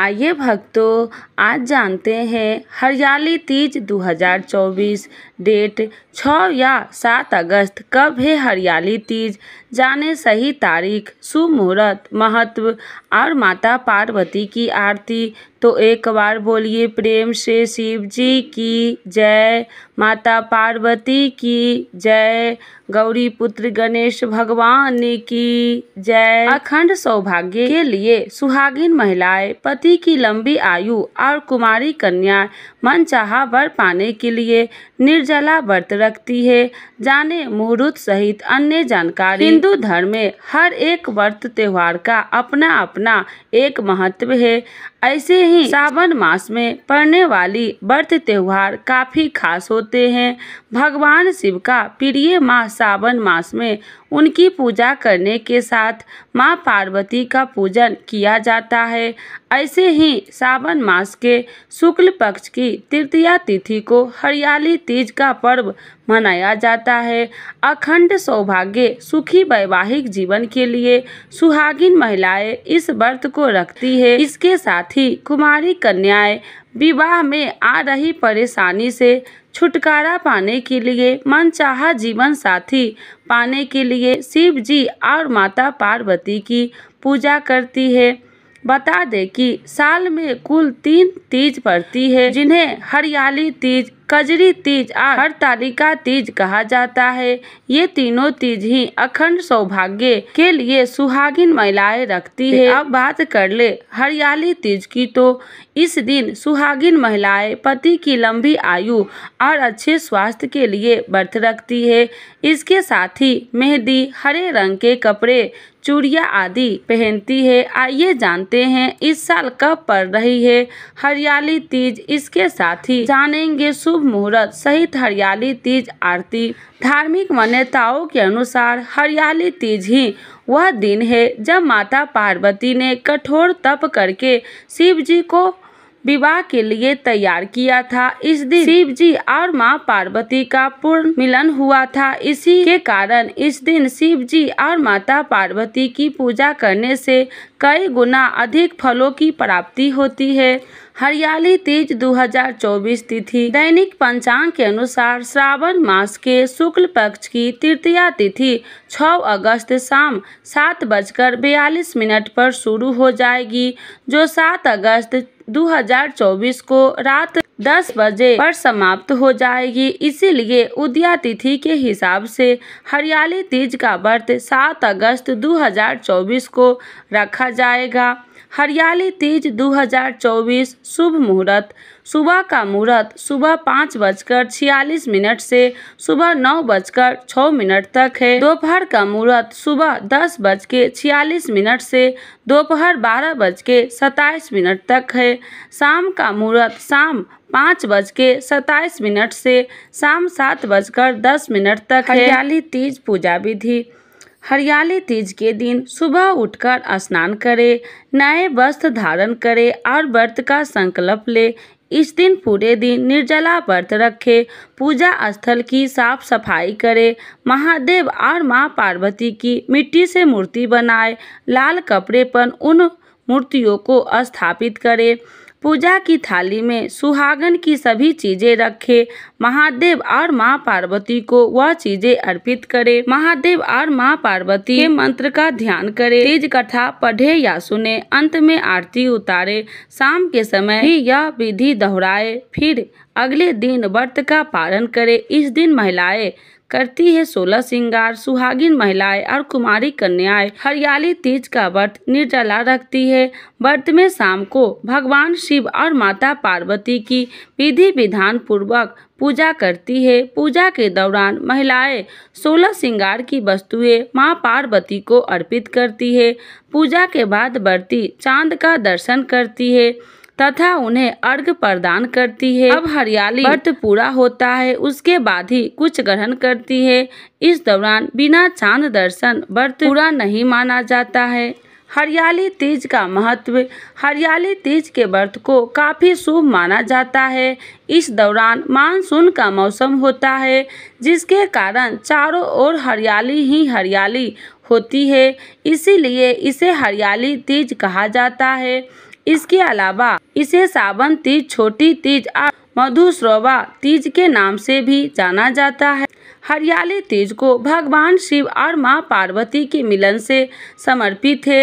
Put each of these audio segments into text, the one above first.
आइए भक्तों आज जानते हैं हरियाली तीज 2024 डेट 6 या 7 अगस्त कब है हरियाली तीज जाने सही तारीख सुमुहूर्त महत्व और माता पार्वती की आरती तो एक बार बोलिए प्रेम से शिव जी की जय माता पार्वती की जय गौरी पुत्र गणेश भगवान की जय अखंड सौभाग्य के लिए सुहागिन महिलाएं पति की लंबी आयु और कुमारी कन्या मन चाह वर पाने के लिए निर्जला व्रत रखती है जाने मुहूर्त सहित अन्य जानकारी हिंदू धर्म में हर एक व्रत त्योहार का अपना अपना एक महत्व है ऐसे ही सावन मास में पड़ने वाली व्रत त्योहार काफी खास होते हैं भगवान शिव का प्रिय माह सावन मास में उनकी पूजा करने के साथ माँ पार्वती का पूजन किया जाता है ऐसे ही सावन मास के शुक्ल पक्ष की तृतीया तिथि को हरियाली तीज का पर्व मनाया जाता है अखंड सौभाग्य सुखी वैवाहिक जीवन के लिए सुहागिन महिलाएं इस व्रत को रखती है इसके साथ ही कुमारी कन्याएं विवाह में आ रही परेशानी से छुटकारा पाने के लिए मनचाहा जीवन साथी पाने के लिए शिव जी और माता पार्वती की पूजा करती है बता दें कि साल में कुल तीन तीज पड़ती है जिन्हें हरियाली तीज कजरी तीज हर हरतालिका तीज कहा जाता है ये तीनों तीज ही अखंड सौभाग्य के लिए सुहागिन महिलाएं रखती है अब बात कर ले हरियाली तीज की तो इस दिन सुहागिन महिलाएं पति की लंबी आयु और अच्छे स्वास्थ्य के लिए व्रत रखती है इसके साथ ही मेहंदी हरे रंग के कपड़े चूड़िया आदि पहनती है आइए जानते हैं इस साल कब पड़ रही है हरियाली तीज इसके साथ ही जानेंगे शुभ मुहूर्त सहित हरियाली तीज आरती धार्मिक मान्यताओं के अनुसार हरियाली तीज ही वह दिन है जब माता पार्वती ने कठोर तप करके शिव जी को विवाह के लिए तैयार किया था इस दिन शिव जी और माँ पार्वती का पूर्ण मिलन हुआ था इसी के कारण इस दिन शिव जी और माता पार्वती की पूजा करने से कई गुना अधिक फलों की प्राप्ति होती है हरियाली तीज 2024 तिथि दैनिक पंचांग के अनुसार श्रावण मास के शुक्ल पक्ष की तृतीया तिथि 6 अगस्त शाम सात बजकर बयालीस मिनट पर शुरू हो जाएगी जो 7 अगस्त 2024 को रात 10 बजे पर समाप्त हो जाएगी इसीलिए उदया तिथि के हिसाब से हरियाली तीज का व्रत 7 अगस्त 2024 को रखा जाएगा हरियाली तीज 2024 शुभ मुहूर्त सुबह का मुहूर्त सुबह पाँच बजकर छियालीस मिनट से सुबह नौ बजकर छः मिनट तक है दोपहर का मुहूर्त सुबह दस बज के छियालीस मिनट से दोपहर बारह बज के सताईस मिनट तक है शाम का मुहूर्त शाम पाँच बज के सताईस मिनट से शाम सात बजकर दस मिनट तक हरियाली तीज पूजा विधि हरियाली तीज के दिन सुबह उठकर स्नान करें नए वस्त्र धारण करें और व्रत का संकल्प ले इस दिन पूरे दिन निर्जला व्रत रखें पूजा स्थल की साफ सफाई करें महादेव और मां पार्वती की मिट्टी से मूर्ति बनाए लाल कपड़े पर उन मूर्तियों को स्थापित करें पूजा की थाली में सुहागन की सभी चीजें रखे महादेव और माँ पार्वती को वह चीजें अर्पित करे महादेव और माँ पार्वती के मंत्र का ध्यान करे तेज कथा पढ़े या सुने अंत में आरती उतारे शाम के समय ही यह विधि दोहराए फिर अगले दिन व्रत का पालन करे इस दिन महिलाएं करती है सोलह श्रृंगार सुहागिन महिलाएं और कुमारी कन्याएं हरियाली तीज का व्रत निर्जला रखती है व्रत में शाम को भगवान शिव और माता पार्वती की विधि विधान पूर्वक पूजा करती है पूजा के दौरान महिलाएं सोलह श्रृंगार की वस्तुएं मां पार्वती को अर्पित करती है पूजा के बाद बढ़ती चांद का दर्शन करती है तथा उन्हें अर्घ प्रदान करती है अब हरियाली व्रत पूरा होता है उसके बाद ही कुछ ग्रहण करती है इस दौरान बिना चांद दर्शन व्रत पूरा नहीं माना जाता है हरियाली तीज का महत्व हरियाली तीज के व्रत को काफ़ी शुभ माना जाता है इस दौरान मानसून का मौसम होता है जिसके कारण चारों ओर हरियाली ही हरियाली होती है इसीलिए इसे हरियाली तीज कहा जाता है इसके अलावा इसे सावन तीज छोटी तीज और मधुश्रोवा तीज के नाम से भी जाना जाता है हरियाली तीज को भगवान शिव और मां पार्वती के मिलन से समर्पित है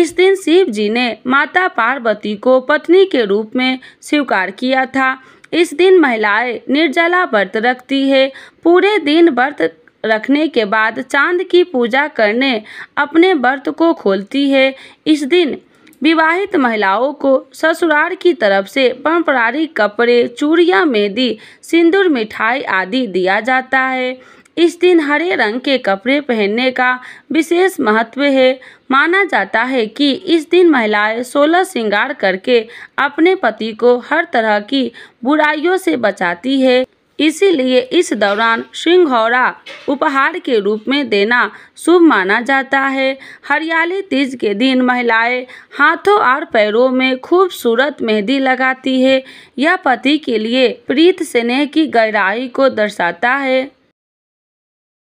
इस दिन शिव जी ने माता पार्वती को पत्नी के रूप में स्वीकार किया था इस दिन महिलाएं निर्जला व्रत रखती है पूरे दिन व्रत रखने के बाद चांद की पूजा करने अपने व्रत को खोलती है इस दिन विवाहित महिलाओं को ससुराल की तरफ से पारंपरिक कपड़े चूड़िया मेहंदी सिंदूर मिठाई आदि दिया जाता है इस दिन हरे रंग के कपड़े पहनने का विशेष महत्व है माना जाता है कि इस दिन महिलाएं सोलह श्रृंगार करके अपने पति को हर तरह की बुराइयों से बचाती है इसीलिए इस दौरान सिंघौरा उपहार के रूप में देना शुभ माना जाता है हरियाली तीज के दिन महिलाएं हाथों और पैरों में खूबसूरत मेहंदी लगाती है यह पति के लिए प्रीत स्नेह की गहराई को दर्शाता है